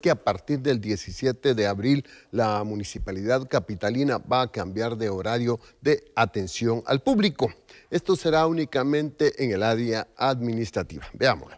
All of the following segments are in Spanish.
que a partir del 17 de abril la municipalidad capitalina va a cambiar de horario de atención al público. Esto será únicamente en el área administrativa. Veámoslo.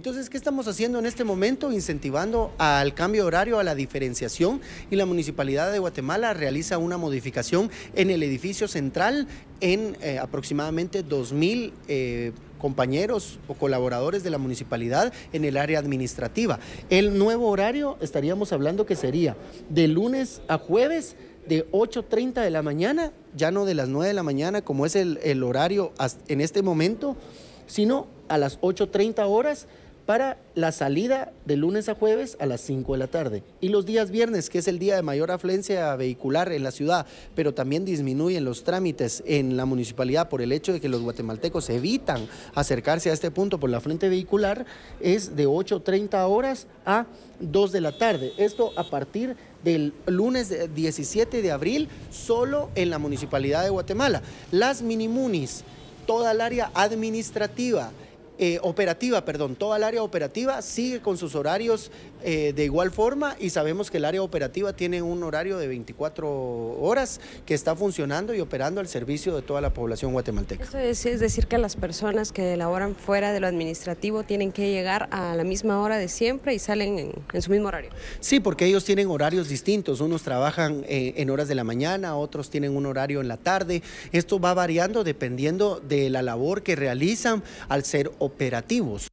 Entonces, ¿qué estamos haciendo en este momento? Incentivando al cambio horario, a la diferenciación y la Municipalidad de Guatemala realiza una modificación en el edificio central en eh, aproximadamente 2.000 eh, compañeros o colaboradores de la municipalidad en el área administrativa. El nuevo horario estaríamos hablando que sería de lunes a jueves de 8.30 de la mañana, ya no de las 9 de la mañana como es el, el horario en este momento, sino a las 8.30 horas para la salida de lunes a jueves a las 5 de la tarde. Y los días viernes, que es el día de mayor afluencia vehicular en la ciudad, pero también disminuyen los trámites en la municipalidad por el hecho de que los guatemaltecos evitan acercarse a este punto por la frente vehicular, es de 8.30 horas a 2 de la tarde. Esto a partir del lunes 17 de abril solo en la municipalidad de Guatemala. Las minimunis, toda el área administrativa, eh, operativa, perdón, toda el área operativa sigue con sus horarios eh, de igual forma y sabemos que el área operativa tiene un horario de 24 horas que está funcionando y operando al servicio de toda la población guatemalteca. Eso es, decir que las personas que laboran fuera de lo administrativo tienen que llegar a la misma hora de siempre y salen en, su mismo horario. Sí, porque ellos tienen horarios distintos, unos trabajan eh, en horas de la mañana, otros tienen un horario en la tarde, esto va variando dependiendo de la labor que realizan al ser operativos operativos